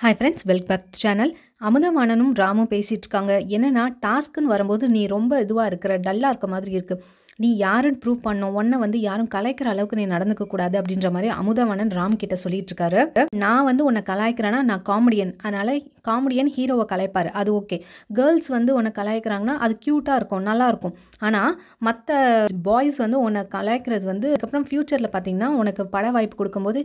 Hi friends, welcome back to channel. அமுதவாணனும் ராமும் பேசிகிட்டு இருக்காங்க என்னென்னா டாஸ்க்குன்னு வரும்போது நீ ரொம்ப இதுவாக இருக்கிற டல்லாக இருக்க மாதிரி இருக்குது நீ யாருன்னு ப்ரூவ் பண்ணோம் ஒன்னை வந்து யாரும் கலாய்க்கிற அளவுக்கு நீ நடந்துக்க கூடாது அப்படின்ற மாதிரி அமுதவாணன் ராம் கிட்ட சொல்லிட்டு இருக்காரு நான் வந்து உன்னை கலாய்க்கிறேன்னா நான் காமெடியன் அதனால காமெடியன் ஹீரோவை கலைப்பார் அது ஓகே கேர்ள்ஸ் வந்து உன்னை கலாய்க்கிறாங்கன்னா அது க்யூட்டாக இருக்கும் நல்லா இருக்கும் ஆனால் மற்ற பாய்ஸ் வந்து உன்னை கலாய்க்கிறது வந்து அதுக்கப்புறம் ஃப்யூச்சரில் பார்த்தீங்கன்னா உனக்கு பட வாய்ப்பு கொடுக்கும்போது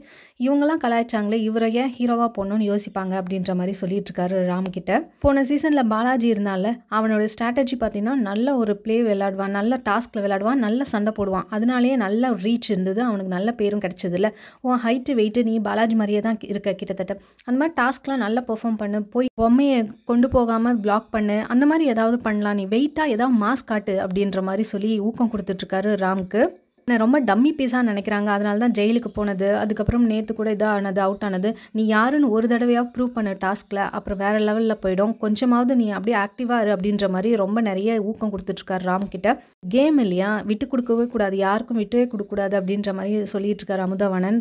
இவங்கெல்லாம் கலாய்ச்சாங்களே இவரையே ஹீரோவாக போடணும்னு யோசிப்பாங்க அப்படின்ற மாதிரி சொல்லிட்டு இருக்காரு ராம் ராம்கிட்ட போன சீசனில் பாலாஜி இருந்தால அவனோட ஸ்ட்ராட்டஜி பார்த்தீங்கன்னா நல்ல ஒரு பிளே விளையாடுவான் நல்ல டாஸ்கில் விளையாடுவான் நல்ல சண்டை போடுவான் அதனாலேயே நல்ல ரீச் இருந்தது அவனுக்கு நல்ல பேரும் இல்லை உன் ஹைட்டு வெயிட்டு நீ பாலாஜி மாதிரியே தான் இருக்க கிட்டத்தட்ட அந்த மாதிரி டாஸ்க்லாம் நல்லா பெர்ஃபார்ம் பண்ணு போய் பொம்மையை கொண்டு போகாமல் பிளாக் பண்ணு அந்த மாதிரி ஏதாவது பண்ணலாம் நீ வெயிட்டாக ஏதாவது மாஸ்க் காட்டு அப்படின்ற மாதிரி சொல்லி ஊக்கம் கொடுத்துட்ருக்காரு ராம்க்கு என்னை ரொம்ப டம்மி பீஸாக நினைக்கிறாங்க அதனால தான் ஜெயிலுக்கு போனது அதுக்கப்புறம் நேற்று கூட இதாக ஆனது அவுட் ஆனது நீ யாருன்னு ஒரு தடவையாக ப்ரூவ் பண்ண டாஸ்கில் அப்புறம் வேறு லெவலில் போயிடும் கொஞ்சமாவது நீ அப்படியே ஆக்டிவாக இரு அப்படின்ற மாதிரி ரொம்ப நிறைய ஊக்கம் கொடுத்துட்ருக்காரு ராம்கிட்ட கேம் இல்லையா விட்டு கொடுக்கவே கூடாது யாருக்கும் விட்டுவே கொடுக்கக்கூடாது அப்படின்ற மாதிரி சொல்லிட்டு இருக்காரு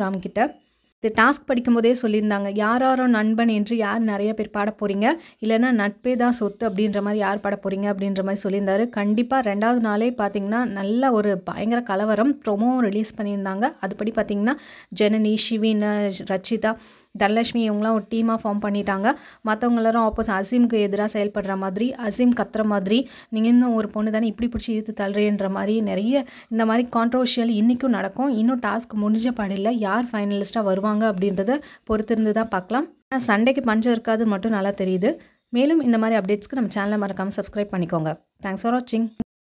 ராம் கிட்ட இது டாஸ்க் படிக்கும்போதே சொல்லியிருந்தாங்க யாரோ நண்பன் என்று யார் நிறைய பேர் பாட போகிறீங்க இல்லைன்னா நட்பே தான் சொத்து அப்படின்ற மாதிரி யார் பாட போகிறீங்க அப்படின்ற மாதிரி சொல்லியிருந்தாரு கண்டிப்பாக ரெண்டாவது நாளே பார்த்திங்கன்னா நல்ல ஒரு பயங்கர கலவரம் ப்ரொமோவும் ரிலீஸ் பண்ணியிருந்தாங்க அதுபடி பார்த்திங்கன்னா ஜனனி ஷிவின் ரச்சிதா தனலட்சுமி இவங்களாம் ஒரு டீமாக ஃபார்ம் பண்ணிட்டாங்க மற்றவங்க எல்லாரும் ஆப்போஸ் அசீமுக்கு எதிராக செயல்படுற மாதிரி அசீம் கத்துற மாதிரி நீங்கள் இன்னும் ஒரு பொண்ணு தானே இப்படி பிடிச்சி இழுத்து தள்ளுறேன்ற மாதிரி நிறைய இந்த மாதிரி கான்ட்ரவர்ஷியல் இன்றைக்கும் நடக்கும் இன்னும் டாஸ்க் முடிஞ்ச பாடில் யார் ஃபைனலிஸ்ட்டாக வருவாங்க அப்படின்றத பொறுத்திருந்து தான் பார்க்கலாம் ஆனால் சண்டைக்கு பஞ்சம் இருக்காது மட்டும் நல்லா தெரியுது மேலும் இந்த மாதிரி அப்டேட்ஸ்க்கு நம்ம சேனலை மறக்காமல் சப்ஸ்கிரைப் பண்ணிக்கோங்க தேங்க்ஸ் ஃபார் வாட்சிங்